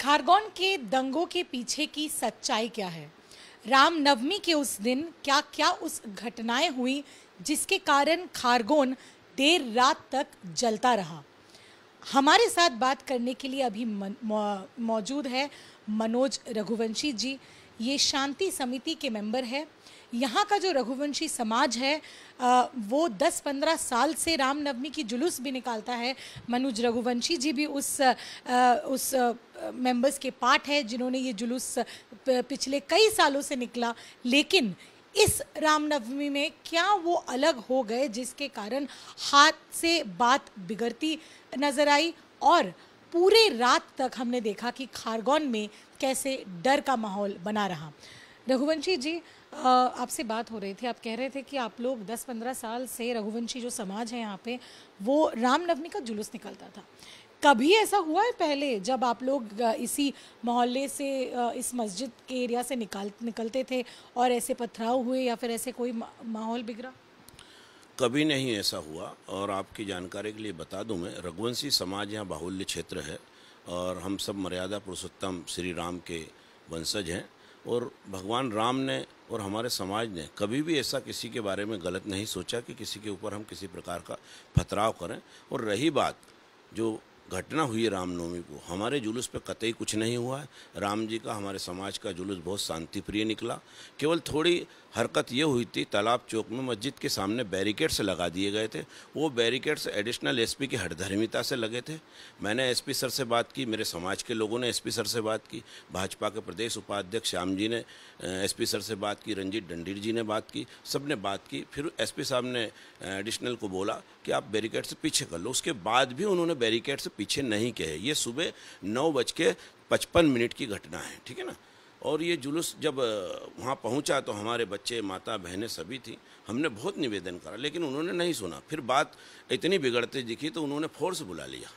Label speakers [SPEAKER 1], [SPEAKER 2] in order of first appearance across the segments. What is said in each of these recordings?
[SPEAKER 1] खारगोन के दंगों के पीछे की सच्चाई क्या है रामनवमी के उस दिन क्या क्या उस घटनाएं हुई जिसके कारण खारगोन देर रात तक जलता रहा हमारे साथ बात करने के लिए अभी मौजूद है मनोज रघुवंशी जी ये शांति समिति के मेंबर है यहाँ का जो रघुवंशी समाज है वो 10-15 साल से रामनवमी की जुलूस भी निकालता है मनोज रघुवंशी जी भी उस उस मेंबर्स के पार्ट है जिन्होंने ये जुलूस पिछले कई सालों से निकला लेकिन इस रामनवमी में क्या वो अलग हो गए जिसके कारण हाथ से बात बिगड़ती नजर आई और पूरे रात तक हमने देखा कि खारगोन में कैसे डर का माहौल बना रहा रघुवंशी जी आपसे बात हो रही थी आप कह रहे थे कि आप लोग 10-15 साल से रघुवंशी जो समाज है यहाँ पे वो रामनवमी का जुलूस निकलता था कभी ऐसा हुआ है पहले जब आप लोग इसी मोहल्ले से इस मस्जिद के एरिया से निकाल निकलते थे और ऐसे पथराव हुए या फिर ऐसे कोई माहौल बिगड़ा
[SPEAKER 2] कभी नहीं ऐसा हुआ और आपकी जानकारी के लिए बता दूं मैं रघुवंशी समाज यहाँ बाहुल्य क्षेत्र है और हम सब मर्यादा पुरुषोत्तम श्री राम के वंशज हैं और भगवान राम ने और हमारे समाज ने कभी भी ऐसा किसी के बारे में गलत नहीं सोचा कि किसी के ऊपर हम किसी प्रकार का फतराव करें और रही बात जो घटना हुई है रामनवमी को हमारे जुलूस पे कतई कुछ नहीं हुआ है राम जी का हमारे समाज का जुलूस बहुत शांति प्रिय निकला केवल थोड़ी हरकत ये हुई थी तालाब चौक में मस्जिद के सामने बैरिकेड्स लगा दिए गए थे वो बैरिकेड्स एडिशनल एसपी की हटधर्मिता से लगे थे मैंने एसपी सर से बात की मेरे समाज के लोगों ने एस सर से बात की भाजपा के प्रदेश उपाध्यक्ष श्याम जी ने एस सर से बात की रंजीत डंडीर जी ने बात की सब ने बात की फिर एस साहब ने एडिशनल को बोला कि आप बैरिकेड से पीछे कर लो उसके बाद भी उन्होंने बैरिकेड से पीछे नहीं के ये सुबह नौ बज के पचपन मिनट की घटना है ठीक है ना और ये जुलूस जब वहाँ पहुँचा तो हमारे बच्चे माता बहनें सभी थी हमने बहुत निवेदन करा लेकिन उन्होंने नहीं सुना फिर बात इतनी बिगड़ती दिखी तो उन्होंने फोर्स बुला लिया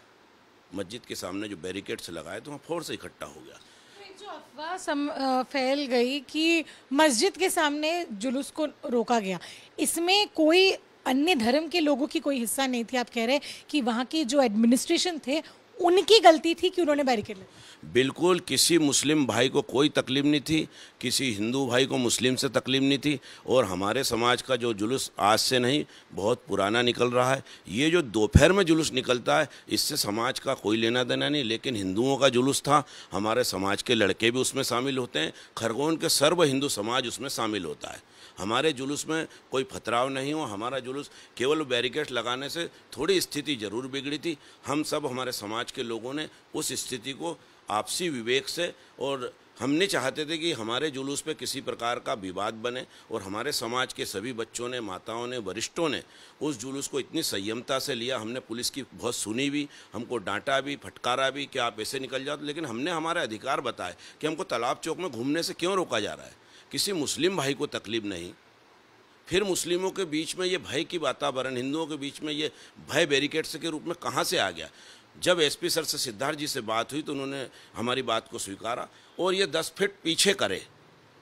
[SPEAKER 2] मस्जिद के सामने जो बैरिकेड्स लगाए तो वहाँ फोर्स इकट्ठा हो गया
[SPEAKER 1] जो अफवाह फैल गई कि मस्जिद के सामने जुलूस को रोका गया इसमें कोई अन्य धर्म के लोगों की कोई हिस्सा नहीं थी आप कह रहे हैं कि वहाँ के जो एडमिनिस्ट्रेशन थे उनकी गलती थी कि उन्होंने बैरिकेड
[SPEAKER 2] बिल्कुल किसी मुस्लिम भाई को कोई तकलीफ नहीं थी किसी हिंदू भाई को मुस्लिम से तकलीफ नहीं थी और हमारे समाज का जो जुलूस आज से नहीं बहुत पुराना निकल रहा है ये जो दोपहर में जुलूस निकलता है इससे समाज का कोई लेना देना नहीं लेकिन हिंदुओं का जुलूस था हमारे समाज के लड़के भी उसमें शामिल होते हैं खरगोन के सर्व हिंदू समाज उसमें शामिल होता है हमारे जुलूस में कोई फतराव नहीं हो हमारा जुलूस केवल बैरिकेड लगाने से थोड़ी स्थिति ज़रूर बिगड़ी थी हम सब हमारे समाज के लोगों ने उस स्थिति को आपसी विवेक से और हम नहीं चाहते थे कि हमारे जुलूस पे किसी प्रकार का विवाद बने और हमारे समाज के सभी बच्चों ने माताओं ने वरिष्ठों ने उस जुलूस को इतनी संयमता से लिया हमने पुलिस की बहुत सुनी भी हमको डांटा भी फटकारा भी कि आप ऐसे निकल जाओ लेकिन हमने हमारे अधिकार बताए कि हमको तालाब चौक में घूमने से क्यों रोका जा रहा है किसी मुस्लिम भाई को तकलीफ नहीं फिर मुस्लिमों के बीच में ये भय की वातावरण हिंदुओं के बीच में ये भय बैरिकेड्स के रूप में कहाँ से आ गया जब एसपी सर से सिद्धार्थ जी से बात हुई तो उन्होंने हमारी बात को स्वीकारा और ये दस फिट पीछे करे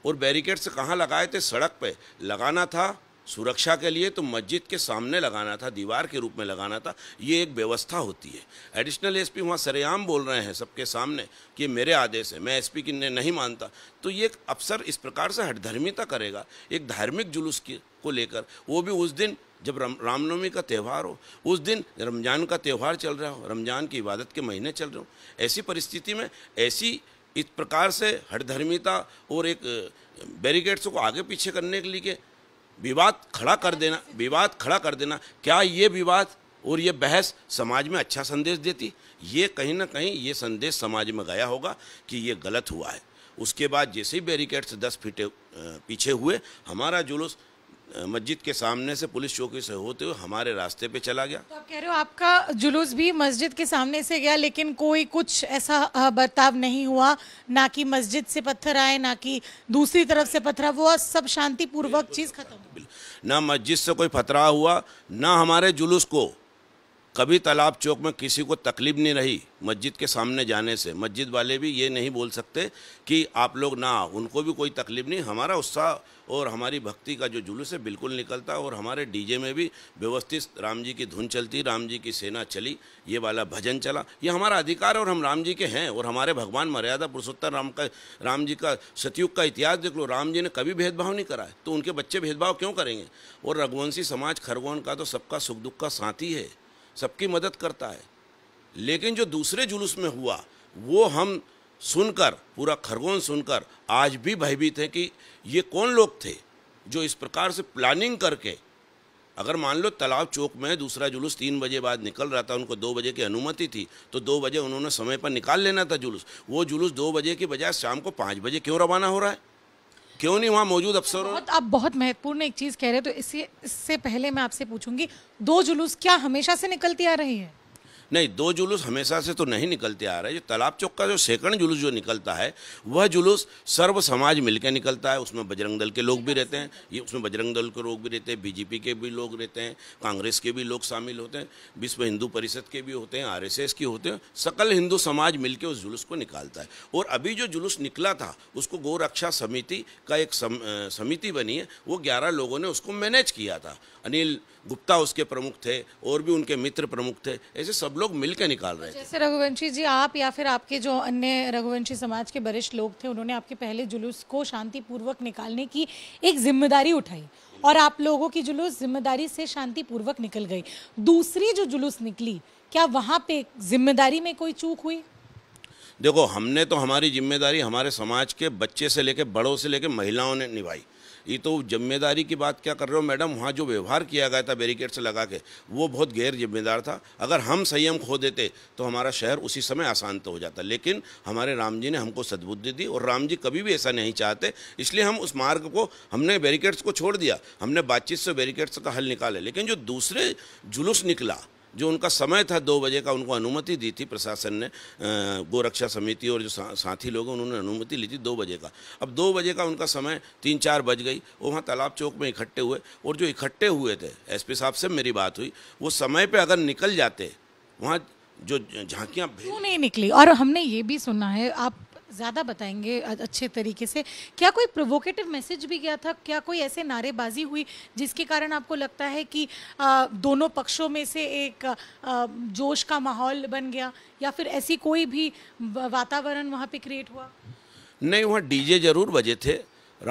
[SPEAKER 2] और बैरिकेड से कहाँ लगाए थे सड़क पे लगाना था सुरक्षा के लिए तो मस्जिद के सामने लगाना था दीवार के रूप में लगाना था ये एक व्यवस्था होती है एडिशनल एसपी वहाँ सरेआम बोल रहे हैं सबके सामने कि मेरे आदेश है मैं एसपी की नहीं मानता तो ये एक अफसर इस प्रकार से हटधर्मिता करेगा एक धार्मिक जुलूस की को लेकर वो भी उस दिन जब राम रामनवमी का त्यौहार हो उस दिन रमज़ान का त्यौहार चल रहा हो रमज़ान की इबादत के महीने चल रहे हो ऐसी परिस्थिति में ऐसी इस प्रकार से हटधर्मिता और एक बैरिकेड्स को आगे पीछे करने के लिए विवाद खड़ा कर देना विवाद खड़ा कर देना क्या ये विवाद और ये बहस समाज में अच्छा संदेश देती ये कहीं ना कहीं ये संदेश समाज में गया होगा कि ये गलत हुआ है उसके बाद जैसे ही बैरिकेड्स दस फीट पीछे हुए हमारा जुलूस मस्जिद के सामने से पुलिस चौकी से होते हुए हमारे रास्ते पे चला गया तो
[SPEAKER 1] आप कह रहे हो आपका जुलूस भी मस्जिद के सामने से गया लेकिन कोई कुछ ऐसा बर्ताव नहीं हुआ ना कि मस्जिद से पत्थर आए ना कि दूसरी तरफ से पत्थर हुआ सब शांतिपूर्वक चीज़ खत्म
[SPEAKER 2] ना मस्जिद से कोई पथरा हुआ ना हमारे जुलूस को कभी तालाब चौक में किसी को तकलीफ नहीं रही मस्जिद के सामने जाने से मस्जिद वाले भी ये नहीं बोल सकते कि आप लोग ना उनको भी कोई तकलीफ नहीं हमारा उत्साह और हमारी भक्ति का जो जुलूस है बिल्कुल निकलता और हमारे डीजे में भी व्यवस्थित राम जी की धुन चलती राम जी की सेना चली ये वाला भजन चला ये हमारा अधिकार और हम राम जी के हैं और हमारे भगवान मर्यादा पुरुषोत्तर राम का राम जी का सतयुग का इतिहास देख लो राम जी ने कभी भेदभाव नहीं करा तो उनके बच्चे भेदभाव क्यों करेंगे और रघुवंशी समाज खरगोन का तो सबका सुख दुख का साथी है सबकी मदद करता है लेकिन जो दूसरे जुलूस में हुआ वो हम सुनकर पूरा खरगोन सुनकर आज भी भयभीत हैं कि ये कौन लोग थे जो इस प्रकार से प्लानिंग करके अगर मान लो तालाब चौक में दूसरा जुलूस तीन बजे बाद निकल रहा था उनको दो बजे की अनुमति थी तो दो बजे उन्होंने समय पर निकाल लेना था जुलूस वो जुलूस दो बजे के बजाय शाम को पाँच बजे क्यों रवाना हो रहा है क्यों नहीं वहाँ मौजूद अफसर बहुत,
[SPEAKER 1] आप बहुत महत्वपूर्ण एक चीज़ कह रहे हो तो इससे इससे पहले मैं आपसे पूछूंगी दो जुलूस क्या हमेशा से निकलती आ रही है
[SPEAKER 2] नहीं दो जुलूस हमेशा से तो नहीं निकलते आ रहे जो तालाब चौक का जो सेकंड जुलूस जो निकलता है वह जुलूस सर्व समाज मिलकर निकलता है उसमें बजरंग दल के लोग भी रहते हैं ये उसमें बजरंग दल के लोग भी रहते हैं बीजेपी के भी लोग रहते हैं कांग्रेस के भी लोग शामिल होते हैं विश्व हिंदू परिषद के भी होते हैं आर के होते हैं सकल हिंदू समाज मिलकर उस जुलूस को निकालता है और अभी जो जुलूस निकला था उसको गोरक्षा समिति का एक समिति बनी है वो ग्यारह लोगों ने उसको मैनेज किया था अनिल गुप्ता उसके प्रमुख थे और भी उनके मित्र प्रमुख थे ऐसे सब लोग मिलकर निकाल रहे थे
[SPEAKER 1] जैसे रघुवंशी जी आप या फिर आपके जो अन्य रघुवंशी समाज के वरिष्ठ लोग थे उन्होंने आपके पहले जुलूस को शांतिपूर्वक निकालने की एक जिम्मेदारी उठाई और आप लोगों की जुलूस जिम्मेदारी से शांतिपूर्वक निकल गई दूसरी जो जुलूस निकली क्या वहाँ पे जिम्मेदारी में कोई चूक हुई
[SPEAKER 2] देखो हमने तो हमारी जिम्मेदारी हमारे समाज के बच्चे से लेकर बड़ों से लेकर महिलाओं ने निभाई ये तो जिम्मेदारी की बात क्या कर रहे हो मैडम वहाँ जो व्यवहार किया गया था बैरिकेड से लगा के वो बहुत गैर जिम्मेदार था अगर हम संयम खो देते तो हमारा शहर उसी समय आसान तो हो जाता लेकिन हमारे राम जी ने हमको सद्बुद्धि दी और राम जी कभी भी ऐसा नहीं चाहते इसलिए हम उस मार्ग को हमने बैरिकेड्स को छोड़ दिया हमने बातचीत से बैरिकेड्स का हल निकाले लेकिन जो दूसरे जुलूस निकला जो उनका समय था दो बजे का उनको अनुमति दी थी प्रशासन ने गोरक्षा समिति और जो सा, साथी लोग उन्होंने अनुमति ली थी दो बजे का अब दो बजे का उनका समय तीन चार बज गई वो वहाँ तालाब चौक में इकट्ठे हुए और जो इकट्ठे हुए थे एसपी साहब से मेरी बात हुई वो समय पर अगर निकल जाते वहाँ जो झांकियाँ
[SPEAKER 1] क्यों नहीं निकली और हमने ये भी सुना है आप ज़्यादा बताएंगे अच्छे तरीके से क्या कोई प्रोवोकेटिव मैसेज भी गया था क्या कोई ऐसे नारेबाजी हुई जिसके कारण आपको लगता है कि आ, दोनों पक्षों में से एक आ, जोश का माहौल बन गया या फिर ऐसी कोई भी वातावरण वहाँ पे क्रिएट हुआ
[SPEAKER 2] नहीं वहाँ डीजे ज़रूर बजे थे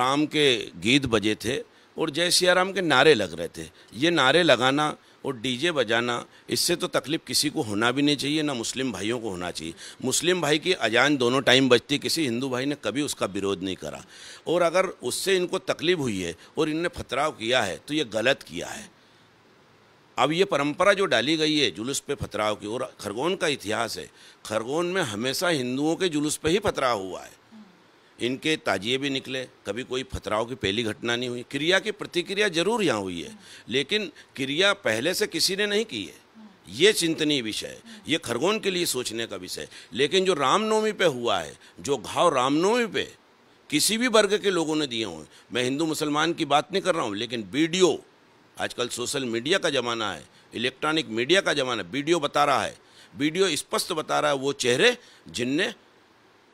[SPEAKER 2] राम के गीत बजे थे और जय सिया राम के नारे लग रहे थे ये नारे लगाना और डीजे बजाना इससे तो तकलीफ़ किसी को होना भी नहीं चाहिए ना मुस्लिम भाइयों को होना चाहिए मुस्लिम भाई की अजान दोनों टाइम बजती किसी हिंदू भाई ने कभी उसका विरोध नहीं करा और अगर उससे इनको तकलीफ़ हुई है और इनने फतराव किया है तो ये गलत किया है अब ये परंपरा जो डाली गई है जुलूस पे फतराव की और खरगोन का इतिहास है खरगोन में हमेशा हिंदुओं के जुलूस पे ही फतराव हुआ है इनके ताजिए भी निकले कभी कोई फतराव की पहली घटना नहीं हुई क्रिया की प्रतिक्रिया जरूर यहाँ हुई है लेकिन क्रिया पहले से किसी ने नहीं की है ये चिंतनीय विषय ये खरगोन के लिए सोचने का विषय लेकिन जो रामनवमी पे हुआ है जो घाव रामनवमी पे किसी भी वर्ग के लोगों ने दिए हों मैं हिंदू मुसलमान की बात नहीं कर रहा हूँ लेकिन वीडियो आजकल सोशल मीडिया का ज़माना है इलेक्ट्रॉनिक मीडिया का ज़माना है वीडियो बता रहा है वीडियो स्पष्ट बता रहा है वो चेहरे जिनने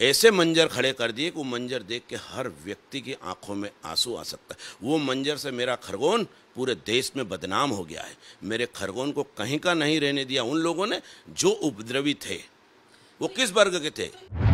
[SPEAKER 2] ऐसे मंजर खड़े कर दिए कि वो मंजर देख के हर व्यक्ति की आंखों में आंसू आ सकता है वो मंजर से मेरा खरगोन पूरे देश में बदनाम हो गया है मेरे खरगोन को कहीं का नहीं रहने दिया उन लोगों ने जो उपद्रवी थे वो किस वर्ग के थे